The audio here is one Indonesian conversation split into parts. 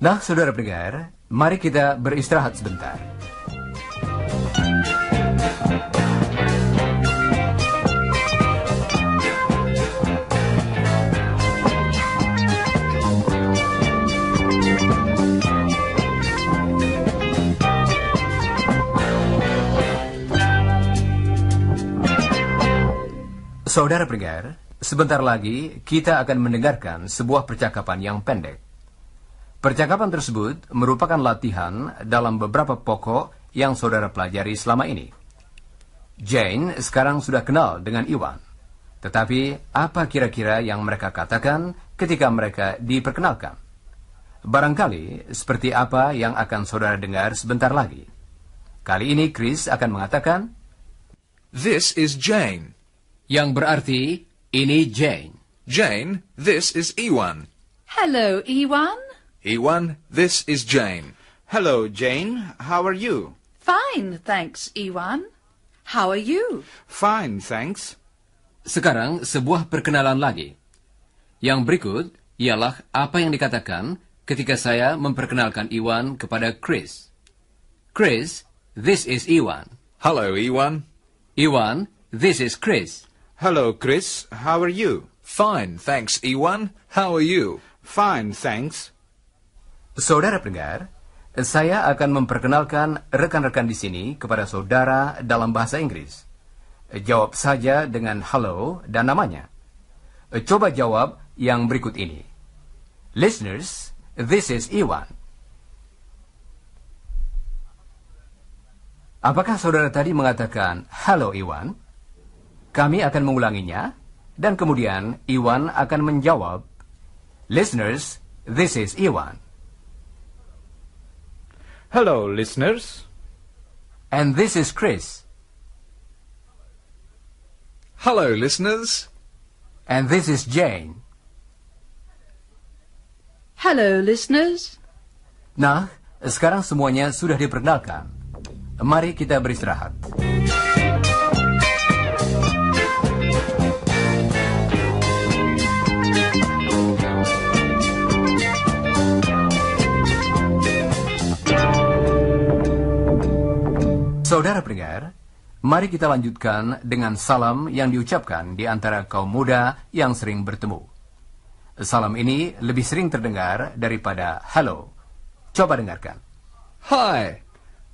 Nah, saudara pendengar, mari kita beristirahat sebentar. Saudara pendengar, sebentar lagi kita akan mendengarkan sebuah percakapan yang pendek Percakapan tersebut merupakan latihan dalam beberapa pokok yang saudara pelajari selama ini. Jane sekarang sudah kenal dengan Iwan. Tetapi apa kira-kira yang mereka katakan ketika mereka diperkenalkan? Barangkali seperti apa yang akan saudara dengar sebentar lagi. Kali ini Chris akan mengatakan, This is Jane. Yang berarti, ini Jane. Jane, this is Iwan. Hello, Iwan. Ewan, this is Jane. Hello, Jane. How are you? Fine, thanks, Ewan. How are you? Fine, thanks. Sekarang sebuah perkenalan lagi. Yang berikut ialah apa yang dikatakan ketika saya memperkenalkan Iwan kepada Chris. Chris, this is Iwan. Hello, Iwan. Iwan, this is Chris. Hello, Chris. How are you? Fine, thanks, Iwan. How are you? Fine, thanks. Saudara pendengar, saya akan memperkenalkan rekan-rekan di sini kepada saudara dalam bahasa Inggris. Jawab saja dengan halo dan namanya. Coba jawab yang berikut ini. Listeners, this is Iwan. Apakah saudara tadi mengatakan halo Iwan? Kami akan mengulanginya dan kemudian Iwan akan menjawab, "Listeners, this is Iwan." Hello, listeners. And this is Chris. Hello, listeners. And this is Jane. Hello, listeners. Nah, sekarang semuanya sudah diperkenalkan. Mari kita beristirahat. Saudara pendengar, mari kita lanjutkan dengan salam yang diucapkan di antara kaum muda yang sering bertemu. Salam ini lebih sering terdengar daripada halo. Coba dengarkan. Hai.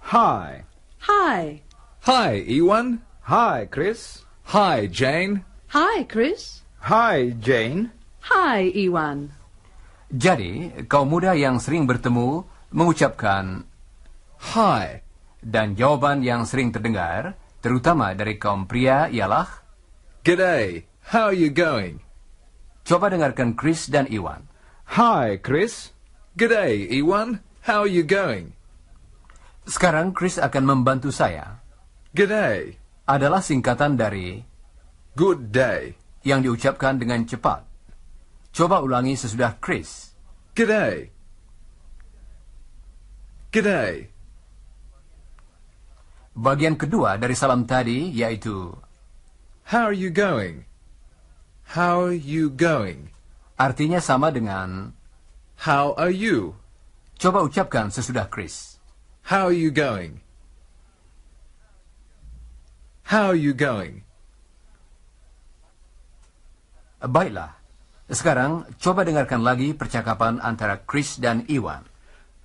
Hai. Hai. Hai Iwan. Hai Chris. Hai Jane. Hai Chris. Hai Jane. Hai Iwan. Jadi, kaum muda yang sering bertemu mengucapkan Hai. Dan jawaban yang sering terdengar, terutama dari kaum pria, ialah G'day, how are you going? Coba dengarkan Chris dan Iwan. Hi, Chris. G'day, Iwan. How are you going? Sekarang Chris akan membantu saya. G'day adalah singkatan dari Good day yang diucapkan dengan cepat. Coba ulangi sesudah Chris. G'day. G'day. Bagian kedua dari salam tadi yaitu How are you going? How are you going? Artinya sama dengan How are you? Coba ucapkan sesudah Chris. How are you going? How are you going? Baiklah. Sekarang coba dengarkan lagi percakapan antara Chris dan Iwan.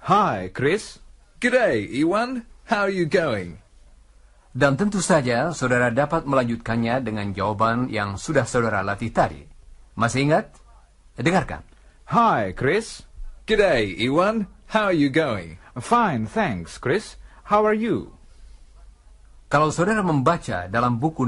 Hi, Chris. G'day, Iwan. How are you going? Dan tentu saja saudara dapat melanjutkannya dengan jawaban yang sudah saudara latih tadi. Masih ingat? Dengarkan. Hi, Chris. G'day, Iwan. How are you going? Fine, thanks, Chris. How are you? Kalau saudara membaca dalam buku